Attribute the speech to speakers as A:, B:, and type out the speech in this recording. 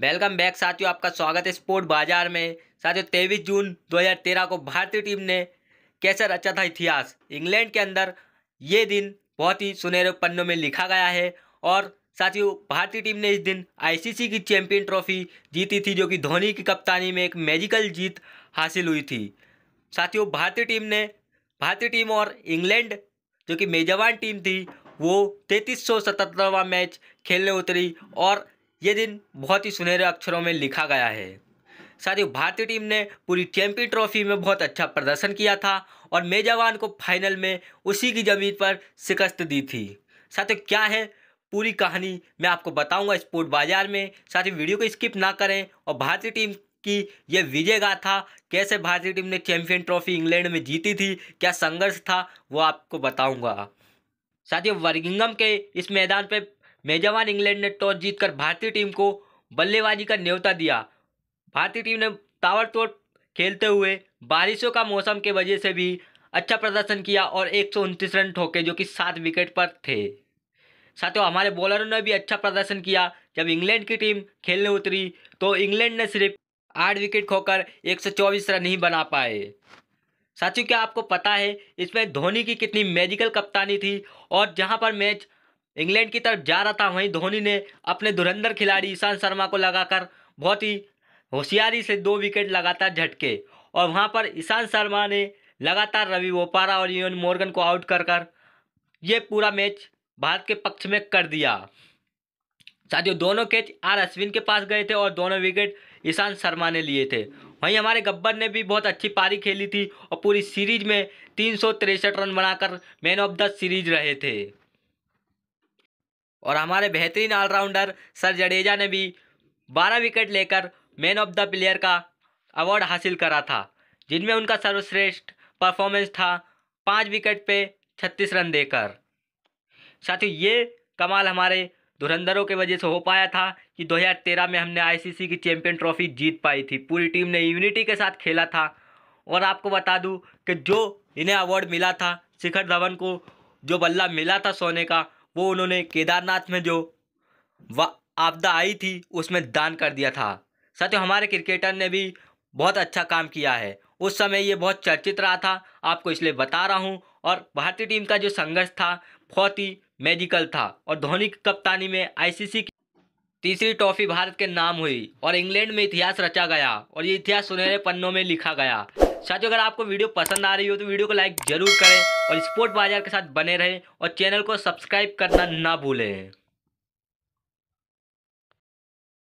A: welcome back साथियों आपका स्वागत है स्पोर्ट बाजार में साथियों तेईस जून 2013 को भारतीय टीम ने कैसे रचा था इतिहास इंग्लैंड के अंदर ये दिन बहुत ही सुनहरे पन्नों में लिखा गया है और साथियों भारतीय टीम ने इस दिन आईसीसी की चैंपियन ट्रॉफी जीती थी जो कि धोनी की कप्तानी में एक मैजिकल जीत हासिल हुई थी साथियों भारतीय टीम ने भारतीय टीम और इंग्लैंड जो कि मेजबान टीम थी वो तैंतीस मैच खेलने उतरी और ये दिन बहुत ही सुनहरे अक्षरों में लिखा गया है साथ ही भारतीय टीम ने पूरी चैम्पियन ट्रॉफी में बहुत अच्छा प्रदर्शन किया था और मेजावान को फाइनल में उसी की जमीन पर शिकस्त दी थी साथियों क्या है पूरी कहानी मैं आपको बताऊंगा स्पोर्ट बाजार में साथ ही वीडियो को स्किप ना करें और भारतीय टीम की यह विजय गाथा कैसे भारतीय टीम ने चैंपियन ट्रॉफी इंग्लैंड में जीती थी क्या संघर्ष था वो आपको बताऊँगा साथ ही वर्गिंगम के इस मैदान पर मेजबान इंग्लैंड ने टॉस जीतकर भारतीय टीम को बल्लेबाजी का न्योता दिया भारतीय टीम ने ताबड़तोड़ खेलते हुए बारिशों का मौसम के वजह से भी अच्छा प्रदर्शन किया और एक रन ठोके जो कि सात विकेट पर थे साथियों हमारे बॉलरों ने भी अच्छा प्रदर्शन किया जब इंग्लैंड की टीम खेलने उतरी तो इंग्लैंड ने सिर्फ आठ विकेट खोकर एक रन ही बना पाए साथियों क्या आपको पता है इसमें धोनी की कितनी मैजिकल कप्तानी थी और जहां पर मैच इंग्लैंड की तरफ जा रहा था वहीं धोनी ने अपने धुरंधर खिलाड़ी ईशांत शर्मा को लगाकर बहुत ही होशियारी से दो विकेट लगातार झटके और वहाँ पर ईशांत शर्मा ने लगातार रवि ओपारा और यून मोर्गन को आउट कर कर ये पूरा मैच भारत के पक्ष में कर दिया साथियों दोनों कैच आर अश्विन के पास गए थे और दोनों विकेट ईशांत शर्मा ने लिए थे वहीं हमारे गब्बर ने भी बहुत अच्छी पारी खेली थी और पूरी सीरीज में तीन रन बनाकर मैन ऑफ द सीरीज रहे थे और हमारे बेहतरीन ऑलराउंडर सर जडेजा ने भी बारह विकेट लेकर मैन ऑफ द प्लेयर का अवार्ड हासिल करा था जिनमें उनका सर्वश्रेष्ठ परफॉर्मेंस था पाँच विकेट पे छत्तीस रन देकर साथियों ये कमाल हमारे धुरंधरों के वजह से हो पाया था कि 2013 में हमने आईसीसी की चैंपियन ट्रॉफी जीत पाई थी पूरी टीम ने यूनिटी के साथ खेला था और आपको बता दूं कि जो इन्हें अवार्ड मिला था शिखर धवन को जो बल्ला मिला था सोने का वो उन्होंने केदारनाथ में जो आपदा आई थी उसमें दान कर दिया था साथ ही हमारे क्रिकेटर ने भी बहुत अच्छा काम किया है उस समय ये बहुत चर्चित रहा था आपको इसलिए बता रहा हूँ और भारतीय टीम का जो संघर्ष था बहुत ही मैजिकल था और धोनी की कप्तानी में आईसीसी की तीसरी ट्रॉफी भारत के नाम हुई और इंग्लैंड में इतिहास रचा गया और ये इतिहास सुनहरे पन्नों में लिखा गया साथियों अगर आपको वीडियो पसंद आ रही हो तो वीडियो को लाइक जरूर करें और स्पोर्ट बाजार के साथ बने रहें और चैनल को सब्सक्राइब करना ना भूलें